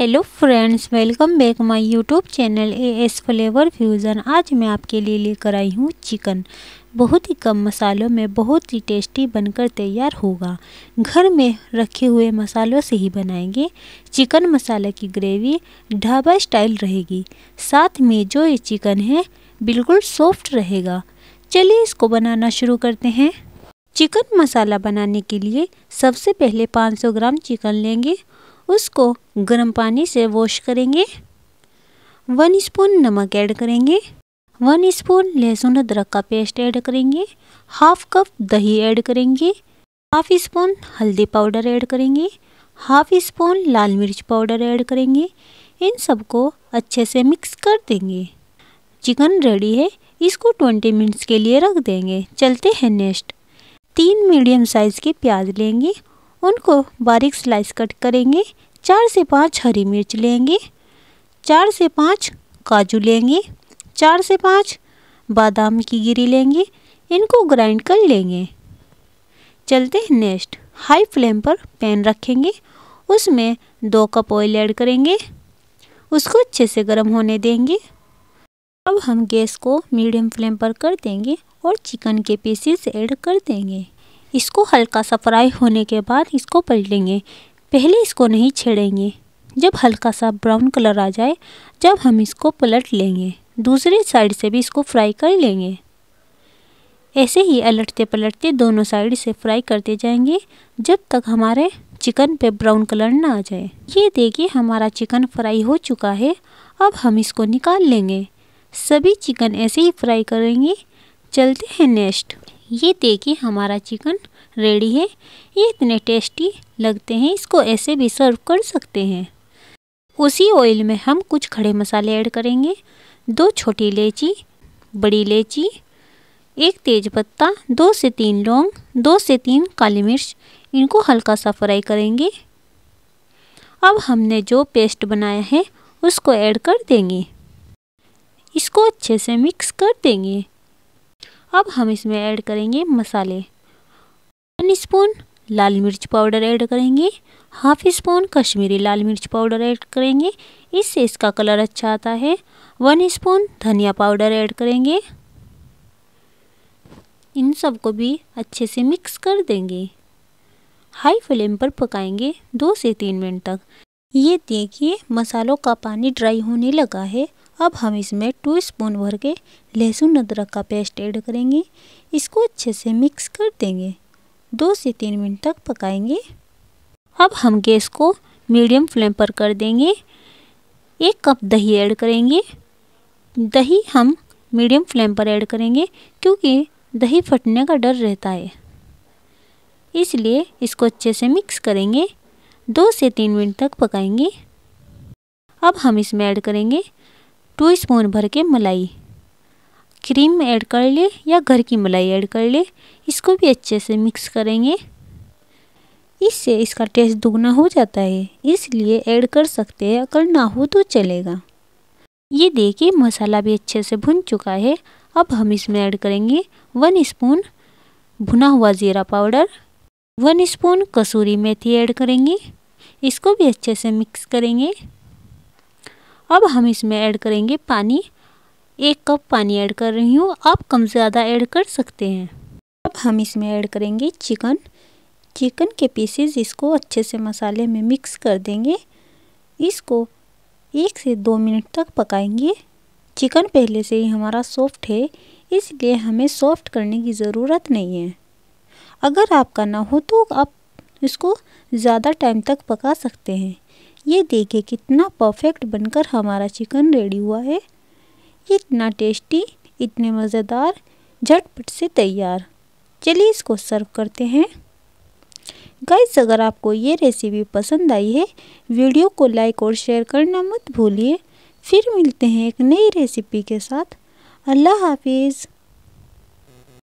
hello friends welcome back my YouTube channel A S Flavour Fusion आज मैं आपके लिए लेकर आई हूँ चिकन बहुत ही कम मसालों में बहुत ही टेस्टी बनकर तैयार होगा घर में रखे हुए मसालों से ही बनाएंगे चिकन मसाला की ग्रेवी ढाबा स्टाइल रहेगी साथ में जो ये चिकन है बिल्कुल सॉफ्ट रहेगा चलिए इसको बनाना शुरू करते हैं चिकन मसाला बनाने के लिए सबसे पहले पाँच ग्राम चिकन लेंगे उसको गर्म पानी से वॉश करेंगे वन स्पून नमक ऐड करेंगे वन स्पून लहसुन अदरक का पेस्ट ऐड करेंगे हाफ कप दही ऐड करेंगे हाफ स्पून हल्दी पाउडर ऐड करेंगे हाफ स्पून लाल मिर्च पाउडर ऐड करेंगे इन सबको अच्छे से मिक्स कर देंगे चिकन रेडी है इसको 20 मिनट्स के लिए रख देंगे चलते हैं नेक्स्ट तीन मीडियम साइज़ के प्याज लेंगे उनको बारीक स्लाइस कट करेंगे चार से पाँच हरी मिर्च लेंगे चार से पाँच काजू लेंगे चार से पाँच बादाम की गिरी लेंगे इनको ग्राइंड कर लेंगे चलते हैं नेक्स्ट हाई फ्लेम पर पैन रखेंगे उसमें दो कप ऑयल ऐड करेंगे उसको अच्छे से गर्म होने देंगे अब हम गैस को मीडियम फ्लेम पर कर देंगे और चिकन के पीसेस ऐड कर देंगे इसको हल्का सा फ्राई होने के बाद इसको पलटेंगे पहले इसको नहीं छेड़ेंगे जब हल्का सा ब्राउन कलर आ जाए जब हम इसको पलट लेंगे दूसरे साइड से भी इसको फ्राई कर लेंगे ऐसे ही अलटते पलटते दोनों साइड से फ्राई करते जाएंगे जब तक हमारे चिकन पे ब्राउन कलर ना आ जाए ये देखिए हमारा चिकन फ्राई हो चुका है अब हम इसको निकाल लेंगे सभी चिकन ऐसे ही फ्राई करेंगे चलते हैं नेक्स्ट ये देखिए हमारा चिकन रेडी है ये इतने टेस्टी लगते हैं इसको ऐसे भी सर्व कर सकते हैं उसी ऑयल में हम कुछ खड़े मसाले ऐड करेंगे दो छोटी इलायची बड़ी इलायची एक तेज़पत्ता दो से तीन लौंग दो से तीन काली मिर्च इनको हल्का सा फ्राई करेंगे अब हमने जो पेस्ट बनाया है उसको ऐड कर देंगे इसको अच्छे से मिक्स कर देंगे अब हम इसमें ऐड करेंगे मसाले वन स्पून लाल मिर्च पाउडर ऐड करेंगे हाफ स्पून कश्मीरी लाल मिर्च पाउडर ऐड करेंगे इससे इसका कलर अच्छा आता है वन स्पून धनिया पाउडर ऐड करेंगे इन सबको भी अच्छे से मिक्स कर देंगे हाई फ्लेम पर पकाएंगे दो से तीन मिनट तक ये देखिए मसालों का पानी ड्राई होने लगा है अब हम इसमें टू स्पून भर के लहसुन अदरक का पेस्ट ऐड करेंगे इसको अच्छे से मिक्स कर देंगे दो से तीन मिनट तक पकाएंगे अब हम गैस को मीडियम फ्लेम पर कर देंगे एक कप दही ऐड करेंगे दही हम मीडियम फ्लेम पर ऐड करेंगे क्योंकि दही फटने का डर रहता है इसलिए इसको अच्छे से मिक्स करेंगे दो से तीन मिनट तक पकाएंगे अब हम इसमें ऐड करेंगे टू स्पून भर के मलाई क्रीम ऐड कर ले या घर की मलाई ऐड कर ले इसको भी अच्छे से मिक्स करेंगे इससे इसका टेस्ट दुगना हो जाता है इसलिए ऐड कर सकते हैं अगर ना हो तो चलेगा ये देखिए मसाला भी अच्छे से भुन चुका है अब हम इसमें ऐड करेंगे वन स्पून भुना हुआ ज़ीरा पाउडर वन स्पून कसूरी मेथी ऐड करेंगे इसको भी अच्छे से मिक्स करेंगे अब हम इसमें ऐड करेंगे पानी एक कप पानी ऐड कर रही हूँ आप कम से ज़्यादा ऐड कर सकते हैं अब हम इसमें ऐड करेंगे चिकन चिकन के पीसेस इसको अच्छे से मसाले में मिक्स कर देंगे इसको एक से दो मिनट तक पकाएंगे चिकन पहले से ही हमारा सॉफ्ट है इसलिए हमें सॉफ्ट करने की ज़रूरत नहीं है अगर आपका ना हो तो आप इसको ज़्यादा टाइम तक पका सकते हैं ये देखें कितना परफेक्ट बनकर हमारा चिकन रेडी हुआ है इतना टेस्टी इतने मज़ेदार झटपट से तैयार चलिए इसको सर्व करते हैं गाइस अगर आपको ये रेसिपी पसंद आई है वीडियो को लाइक और शेयर करना मत भूलिए फिर मिलते हैं एक नई रेसिपी के साथ अल्लाह हाफिज़